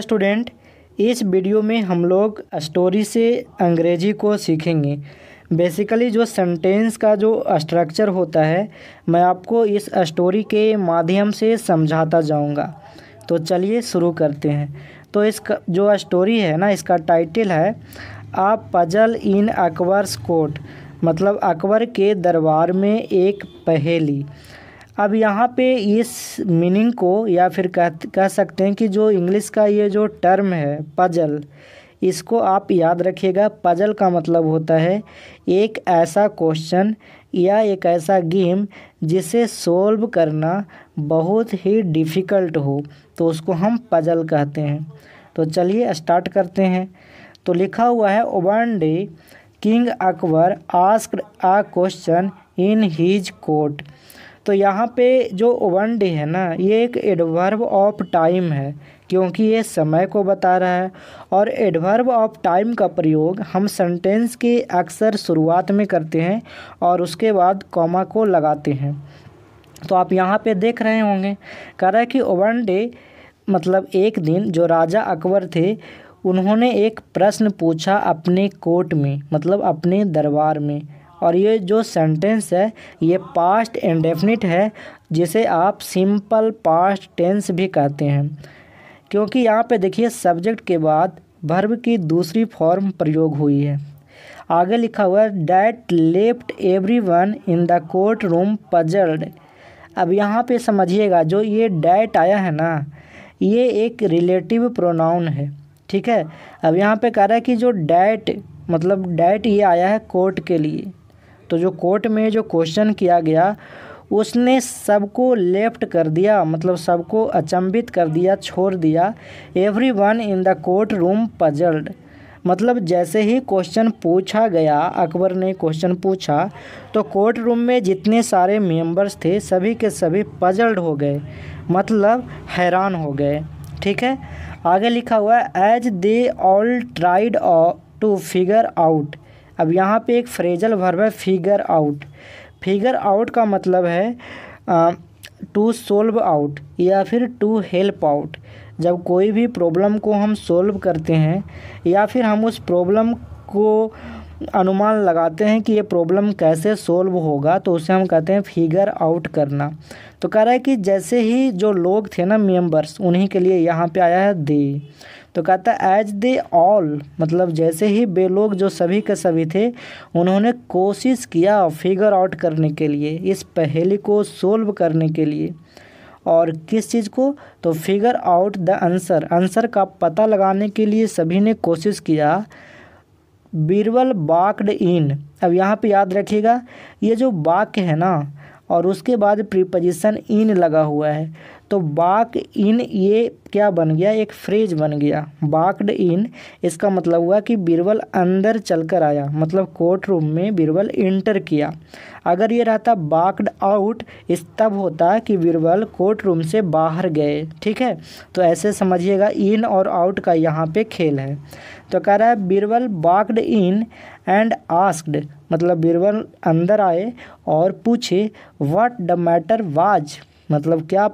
student इस video में हम लोग स्टोरी से अंग्रेजी को सीखेंगे बेसिकली जो सेंटेंस का जो स्ट्रक्चर होता है मैं आपको इस स्टोरी के माध्यम से समझाता जाऊंगा तो चलिए शुरू करते हैं तो इसका जो स्टोरी है ना इसका टाइटल है a puzzle in Akbar's court मतलब अकबर के दरबार में एक पहेली अब यहाँ पे इस मीनिंग को या फिर कह कह सकते हैं कि जो इंग्लिश का ये जो टर्म है पजल इसको आप याद रखिएगा पजल का मतलब होता है एक ऐसा क्वेश्चन या एक ऐसा गेम जिसे सोल्व करना बहुत ही डिफ़िकल्ट हो तो उसको हम पजल कहते हैं तो चलिए स्टार्ट करते हैं तो लिखा हुआ है one day king Akbar ask a question in his court तो यहाँ पे जो वन डे है ना ये एक एडवर्ब ऑफ टाइम है क्योंकि ये समय को बता रहा है और एडवर्ब ऑफ टाइम का प्रयोग हम सेंटेंस की अक्सर शुरुआत में करते हैं और उसके बाद कॉमा को लगाते हैं तो आप यहाँ पे देख रहे होंगे कह रहा है कि वन डे मतलब एक दिन जो राजा अकबर थे उन्होंने एक प्रश्न पूछा अपने कोर्ट में मतलब अपने दरबार में और ये जो सेंटेंस है ये पास्ट इंडेफिनिट है जिसे आप सिंपल पास्ट टेंस भी कहते हैं क्योंकि यहाँ पे देखिए सब्जेक्ट के बाद भर्व की दूसरी फॉर्म प्रयोग हुई है आगे लिखा हुआ है that left everyone in the courtroom puzzled अब यहाँ पे समझिएगा जो ये डैट आया है ना ये एक रिलेटिव प्रोनाउन है ठीक है अब यहाँ पे कह रहा है कि जो डैट मतलब डैट ये आया है कोर्ट के लिए तो जो कोर्ट में जो क्वेश्चन किया गया उसने सबको लेफ्ट कर दिया मतलब सबको अचंभित कर दिया छोड़ दिया everyone in the courtroom puzzled मतलब जैसे ही क्वेश्चन पूछा गया अकबर ने क्वेश्चन पूछा तो कोर्ट रूम में जितने सारे मेंबर्स थे सभी के सभी पजल्ड हो गए मतलब हैरान हो गए ठीक है आगे लिखा हुआ है as they all tried to figure out अब यहाँ पे एक फ्रेजल वर्ब है फिगर आउट फिगर आउट का मतलब है टू सोल्व आउट या फिर टू हेल्प आउट जब कोई भी प्रॉब्लम को हम सोल्व करते हैं या फिर हम उस प्रॉब्लम को अनुमान लगाते हैं कि ये प्रॉब्लम कैसे सोल्व होगा तो उसे हम कहते हैं फिगर आउट करना तो कह रहा है कि जैसे ही जो लोग थे ना मेंबर्स उन्हीं के लिए यहाँ पे आया है दे तो कहता है एज दे ऑल मतलब जैसे ही बे लोग जो सभी के सभी थे उन्होंने कोशिश किया फिगर आउट करने के लिए इस पहेली को सोल्व करने के लिए और किस चीज़ को तो figure out the answer answer का पता लगाने के लिए सभी ने कोशिश किया बीरबल बाक्ड इन अब यहाँ पे याद रखिएगा ये जो वाक्य है ना और उसके बाद प्रीपोजिशन इन लगा हुआ है तो बाक इन ये क्या बन गया एक फ्रेज बन गया बाकड इन इसका मतलब हुआ कि बीरबल अंदर चलकर आया मतलब कोर्ट रूम में बीरबल इंटर किया अगर ये रहता बाकड आउट इस तब होता कि बीरबल कोर्ट रूम से बाहर गए ठीक है तो ऐसे समझिएगा इन और आउट का यहाँ पे खेल है तो कह रहा है Birbal back in and asked मतलब बीरबल अंदर आए और पूछे वाट द मैटर वाज मतलब क्या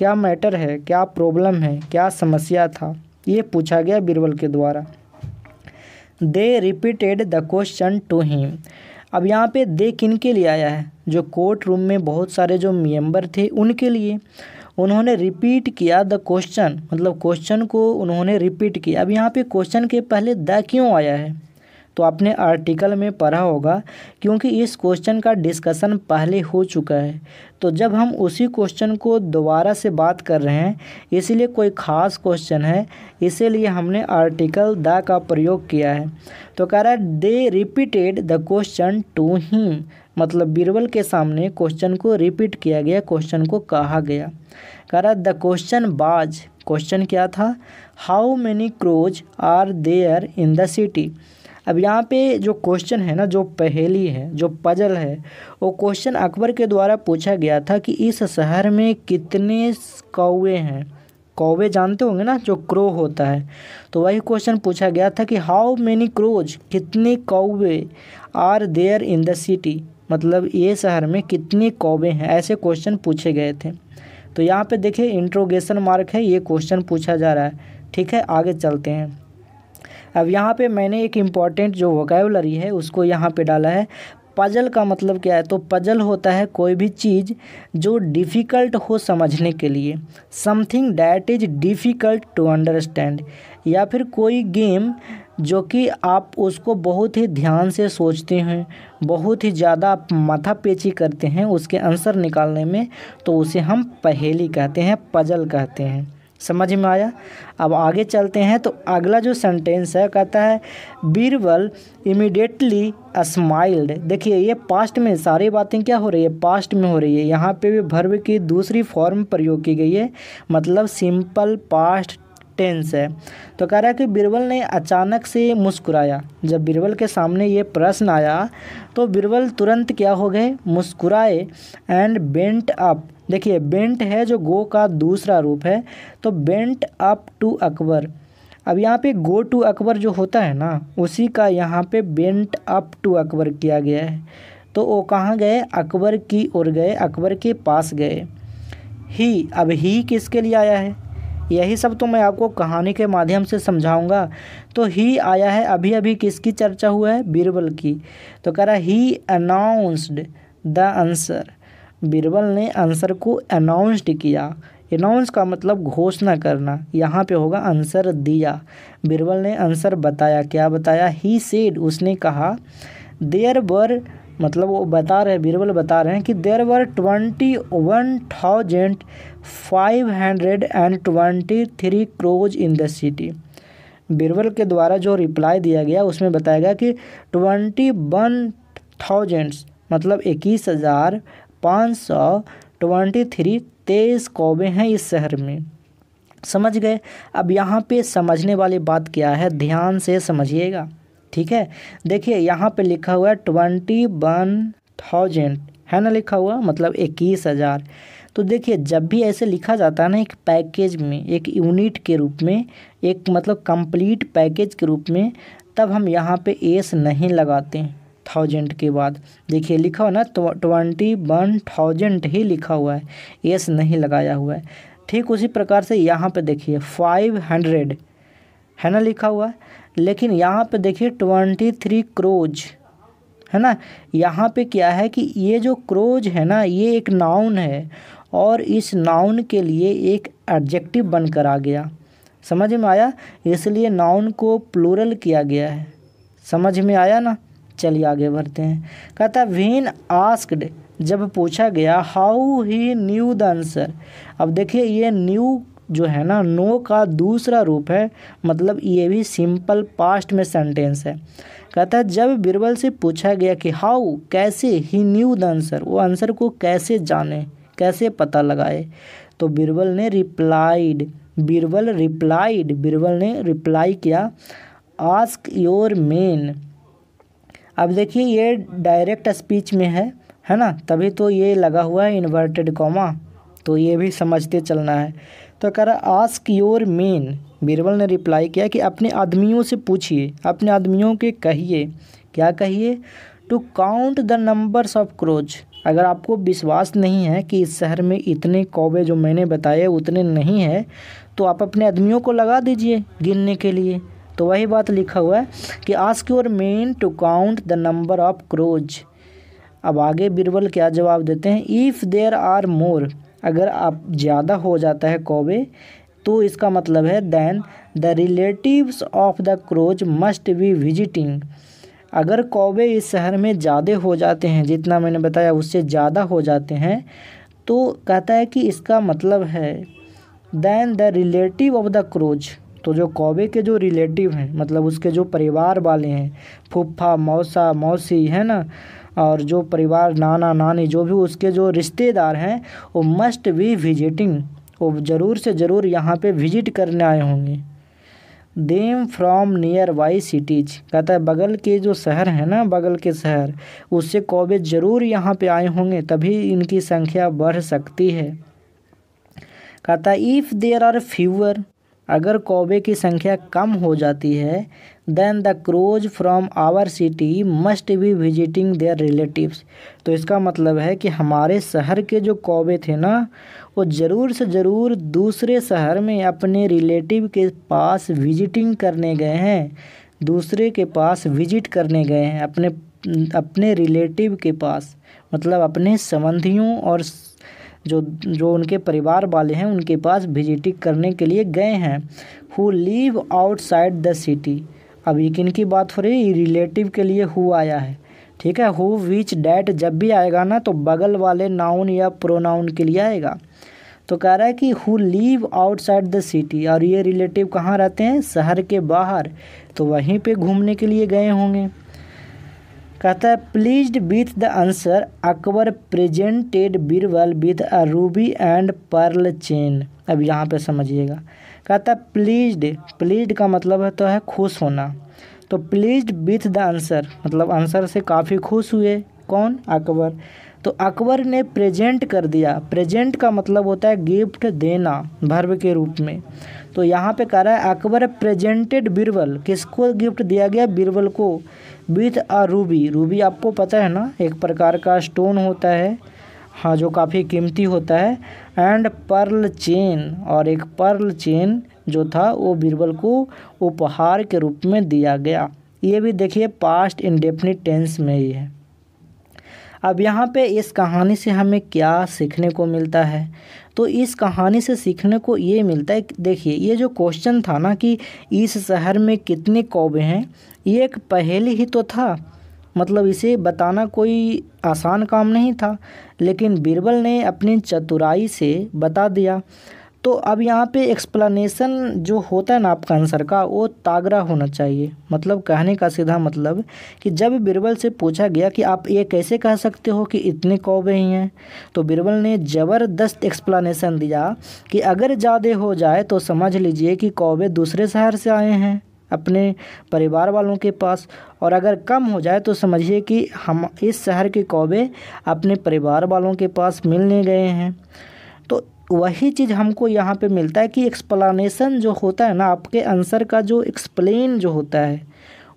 क्या मैटर है क्या प्रॉब्लम है क्या समस्या था ये पूछा गया बीरबल के द्वारा they repeated the question to him अब यहाँ पे दे किन के लिए आया है जो कोर्ट रूम में बहुत सारे जो मेंबर थे उनके लिए उन्होंने रिपीट किया द क्वेश्चन मतलब क्वेश्चन को उन्होंने रिपीट किया अब यहाँ पे क्वेश्चन के पहले द क्यों आया है तो आपने आर्टिकल में पढ़ा होगा क्योंकि इस क्वेश्चन का डिस्कशन पहले हो चुका है तो जब हम उसी क्वेश्चन को दोबारा से बात कर रहे हैं इसलिए कोई ख़ास क्वेश्चन है इसीलिए हमने आर्टिकल द का प्रयोग किया है तो कह रहा है they repeated the question to ही मतलब बीरबल के सामने क्वेश्चन को रिपीट किया गया क्वेश्चन को कहा गया कह रहा द क्वेश्चन बाज क्वेश्चन क्या था how many crows are there in the city अब यहाँ पे जो क्वेश्चन है ना जो पहेली है जो पजल है वो क्वेश्चन अकबर के द्वारा पूछा गया था कि इस शहर में कितने कौवे हैं कौवे जानते होंगे ना जो क्रो होता है तो वही क्वेश्चन पूछा गया था कि हाउ मेनी क्रोज कितने कौवे are there in the city मतलब ये शहर में कितने कौवे हैं ऐसे क्वेश्चन पूछे गए थे तो यहाँ पे देखिए इंट्रोगेशन मार्क है ये क्वेश्चन पूछा जा रहा है ठीक है आगे चलते हैं अब यहाँ पे मैंने एक इम्पॉर्टेंट जो वोकेबलरी है उसको यहाँ पे डाला है पजल का मतलब क्या है तो पजल होता है कोई भी चीज़ जो डिफ़िकल्ट हो समझने के लिए something that is difficult to understand या फिर कोई गेम जो कि आप उसको बहुत ही ध्यान से सोचते हैं बहुत ही ज़्यादा आप माथा पेची करते हैं उसके आंसर निकालने में तो उसे हम पहेली कहते हैं पजल कहते हैं समझ में आया अब आगे चलते हैं तो अगला जो सेंटेंस है कहता है बीरबल इमिडिएटली स्माइल्ड देखिए ये पास्ट में सारी बातें क्या हो रही है पास्ट में हो रही है यहाँ पे भी भर्व की दूसरी फॉर्म प्रयोग की गई है मतलब सिंपल पास्ट टेंस है तो कह रहा है कि बीरबल ने अचानक से मुस्कुराया जब बीरबल के सामने ये प्रश्न आया तो बीरबल तुरंत क्या हो गए मुस्कुराए एंड बेंट अप देखिए बेंट है जो गो का दूसरा रूप है तो बेंट अप टू अकबर अब यहाँ पे गो टू अकबर जो होता है ना उसी का यहाँ पे बेंट अप टू अकबर किया गया है तो वो कहाँ गए अकबर की ओर गए अकबर के पास गए ही अब ही किसके लिए आया है यही सब तो मैं आपको कहानी के माध्यम से समझाऊंगा तो ही आया है अभी अभी किसकी चर्चा हुआ है बीरबल की तो कह रहा he announced the answer Birbal ने आंसर को अनाउंस्ड किया अनाउंस का मतलब घोषणा करना यहाँ पे होगा आंसर दिया बीरबल ने आंसर बताया क्या बताया ही सेड उसने कहा देयर वर मतलब वो बता रहे हैं बीरबल बता रहे हैं कि there were twenty one thousand five hundred and twenty three crows in the city Birbal के द्वारा जो रिप्लाई दिया गया उसमें बताया गया कि ट्वेंटी वन थाउजेंड्स मतलब इक्कीस हज़ार पाँच सौ ट्वेंटी थ्री तेईस कौबे हैं इस शहर में समझ गए अब यहाँ पे समझने वाली बात क्या है ध्यान से समझिएगा ठीक है देखिए यहाँ पे लिखा हुआ है ट्वेंटी वन थाउजेंड है ना लिखा हुआ मतलब इक्कीस हज़ार तो देखिए जब भी ऐसे लिखा जाता है ना एक पैकेज में एक यूनिट के रूप में एक मतलब कंप्लीट पैकेज के रूप में तब हम यहाँ पे एस नहीं लगाते हैं थाउजेंड के बाद देखिए लिखा हुआ ना ट्वेंटी वन थाउजेंड ही लिखा हुआ है एस नहीं लगाया हुआ है ठीक उसी प्रकार से यहाँ पे देखिए फाइव हंड्रेड है ना लिखा हुआ है लेकिन यहाँ पे देखिए ट्वेंटी थ्री क्रोज है ना यहाँ पे क्या है कि ये जो क्रोज है ना ये एक नाउन है और इस नाउन के लिए एक एडजेक्टिव बनकर आ गया समझ में आया इसलिए नाउन को प्लूरल किया गया है समझ में आया ना चलिए आगे बढ़ते हैं कहता है वेन आस्कड जब पूछा गया how he knew the answer अब देखिए ये न्यू जो है ना नो का दूसरा रूप है मतलब ये भी सिंपल पास्ट में सेंटेंस है कहता है जब बिरबल से पूछा गया कि हाउ कैसे ही न्यू द आंसर वो आंसर को कैसे जाने कैसे पता लगाए तो बिरबल ने रिप्लाइड बिरबल रिप्लाइड बिरबल ने रिप्लाई किया आस्क योर मेन अब देखिए ये डायरेक्ट स्पीच में है है ना तभी तो ये लगा हुआ है इन्वर्टेड कॉमा तो ये भी समझते चलना है तो कह रहा आस्क योर मेन बीरबल ने रिप्लाई किया कि अपने आदमियों से पूछिए अपने आदमियों के कहिए क्या कहिए to count the numbers of crows अगर आपको विश्वास नहीं है कि इस शहर में इतने कौवे जो मैंने बताए उतने नहीं हैं तो आप अपने आदमियों को लगा दीजिए गिनने के लिए तो वही बात लिखा हुआ है कि ask your men to count the number of crows अब आगे बिरबल क्या जवाब देते हैं इफ़ देर आर मोर अगर आप ज़्यादा हो जाता है कौवे तो इसका मतलब है then the relatives of the crows must be visiting अगर कौवे इस शहर में ज़्यादा हो जाते हैं जितना मैंने बताया उससे ज़्यादा हो जाते हैं तो कहता है कि इसका मतलब है then the relative of the crows तो जो कौवे के जो रिलेटिव हैं मतलब उसके जो परिवार वाले हैं फूफा मौसा मौसी है ना और जो परिवार नाना नानी जो भी उसके जो रिश्तेदार हैं वो मस्ट वी विजिटिंग वो ज़रूर से ज़रूर यहाँ पे विजिट करने आए होंगे them from nearby cities कहता है बगल के जो शहर है ना बगल के शहर उससे कौवे ज़रूर यहाँ पे आए होंगे तभी इनकी संख्या बढ़ सकती है कहता है इफ़ देर आर फ्यूअर अगर कौवे की संख्या कम हो जाती है then the crows from our city must be visiting their relatives तो इसका मतलब है कि हमारे शहर के जो कौवे थे ना वो ज़रूर से ज़रूर दूसरे शहर में अपने रिलेटिव के पास विजिटिंग करने गए हैं दूसरे के पास विजिट करने गए हैं अपने अपने रिलेटिव के पास मतलब अपने संबंधियों और जो जो उनके परिवार वाले हैं उनके पास विजिटिंग करने के लिए गए हैं who out outside the city अब ये किन की बात हो रही है रिलेटिव के लिए हु आया है ठीक है हु विच डैट जब भी आएगा ना तो बगल वाले नाउन या प्रोनाउन के लिए आएगा तो कह रहा है कि who live outside the city और ये रिलेटिव कहाँ रहते हैं शहर के बाहर तो वहीं पे घूमने के लिए गए होंगे कहता है pleased with the answer Akbar presented Birbal with a ruby and pearl chain अब यहाँ पे समझिएगा कहता है प्लीज प्लीज का मतलब है तो है खुश होना तो प्लीज विथ द आंसर मतलब आंसर से काफ़ी खुश हुए कौन अकबर तो अकबर ने प्रेजेंट कर दिया प्रेजेंट का मतलब होता है गिफ्ट देना भर्व के रूप में तो यहाँ पे कह रहा है अकबर प्रेजेंटेड बीरबल किसको गिफ्ट दिया गया बीरबल को विथ अ रूबी रूबी आपको पता है ना एक प्रकार का स्टोन होता है हाँ जो काफ़ी कीमती होता है एंड पर्ल चेन और एक पर्ल चेन जो था वो बीरबल को उपहार के रूप में दिया गया ये भी देखिए पास्ट इंडेफिनिट टेंस में ही है अब यहाँ पे इस कहानी से हमें क्या सीखने को मिलता है तो इस कहानी से सीखने को ये मिलता है देखिए ये जो क्वेश्चन था ना कि इस शहर में कितने कौवे हैं ये एक पहेली ही तो था मतलब इसे बताना कोई आसान काम नहीं था लेकिन बीरबल ने अपनी चतुराई से बता दिया तो अब यहाँ पे एक्सप्लानेशन जो होता है ना आपका आंसर का वो तागरा होना चाहिए मतलब कहने का सीधा मतलब कि जब बिरबल से पूछा गया कि आप ये कैसे कह सकते हो कि इतने कौवे ही हैं तो बिरबल ने ज़बरदस्त एक्सप्लानेशन दिया कि अगर ज़्यादा हो जाए तो समझ लीजिए कि कौवे दूसरे शहर से आए हैं अपने परिवार वालों के पास और अगर कम हो जाए तो समझिए कि हम इस शहर के कौवे अपने परिवार वालों के पास मिलने गए हैं तो वही चीज़ हमको यहाँ पे मिलता है कि एक्सप्लानेशन जो होता है ना आपके आंसर का जो एक्सप्लेन जो होता है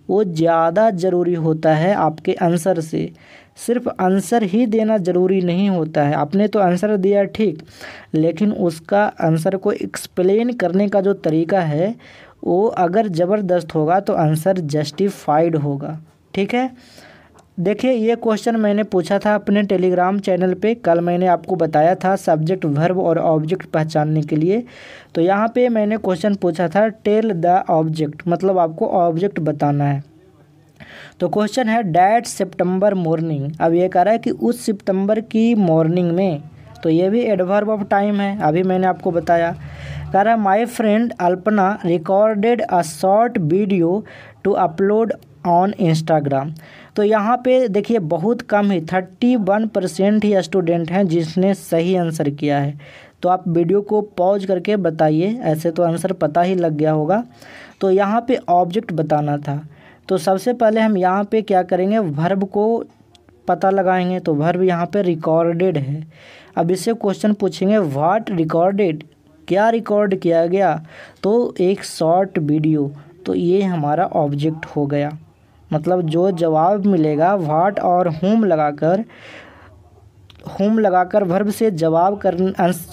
वो ज़्यादा ज़रूरी होता है आपके आंसर से सिर्फ आंसर ही देना ज़रूरी नहीं होता है आपने तो आंसर दिया ठीक लेकिन उसका आंसर को एक्सप्लेन करने का जो तरीका है वो अगर ज़बरदस्त होगा तो आंसर जस्टिफाइड होगा ठीक है देखिए ये क्वेश्चन मैंने पूछा था अपने टेलीग्राम चैनल पे कल मैंने आपको बताया था सब्जेक्ट वर्ब और ऑब्जेक्ट पहचानने के लिए तो यहाँ पे मैंने क्वेश्चन पूछा था टेल द ऑब्जेक्ट मतलब आपको ऑब्जेक्ट बताना है तो क्वेश्चन है डैट सितंबर मॉर्निंग अब ये कह रहा है कि उस सितंबर की मॉर्निंग में तो ये भी एडवर्ब ऑफ टाइम है अभी मैंने आपको बताया कह रहा है my friend Alpana recorded a short video to upload on Instagram तो यहाँ पे देखिए बहुत कम ही थर्टी वन परसेंट ही स्टूडेंट हैं जिसने सही आंसर किया है तो आप वीडियो को पॉज करके बताइए ऐसे तो आंसर पता ही लग गया होगा तो यहाँ पे ऑब्जेक्ट बताना था तो सबसे पहले हम यहाँ पे क्या करेंगे वर्ब को पता लगाएंगे तो वर्ब यहाँ पे रिकॉर्डेड है अब इससे क्वेश्चन पूछेंगे व्हाट रिकॉर्डेड क्या रिकॉर्ड किया गया तो एक शॉर्ट वीडियो तो ये हमारा ऑब्जेक्ट हो गया मतलब जो जवाब मिलेगा वाट और होम लगाकर होम लगाकर वर्ब से जवाब कर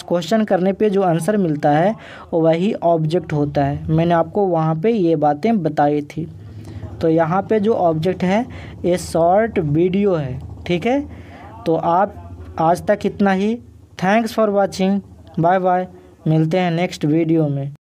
क्वेश्चन करने पे जो आंसर मिलता है वही ऑब्जेक्ट होता है मैंने आपको वहाँ पे ये बातें बताई थी तो यहाँ पे जो ऑब्जेक्ट है ये शॉर्ट वीडियो है ठीक है तो आप आज तक इतना ही thanks for watching bye bye मिलते हैं नेक्स्ट वीडियो में